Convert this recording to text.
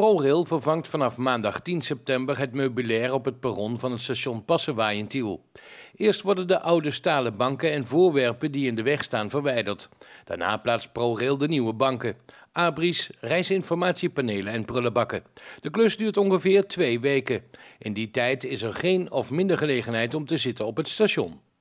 ProRail vervangt vanaf maandag 10 september het meubilair op het perron van het station Passewaai in Tiel. Eerst worden de oude stalen banken en voorwerpen die in de weg staan verwijderd. Daarna plaatst ProRail de nieuwe banken, abris, reisinformatiepanelen en prullenbakken. De klus duurt ongeveer twee weken. In die tijd is er geen of minder gelegenheid om te zitten op het station.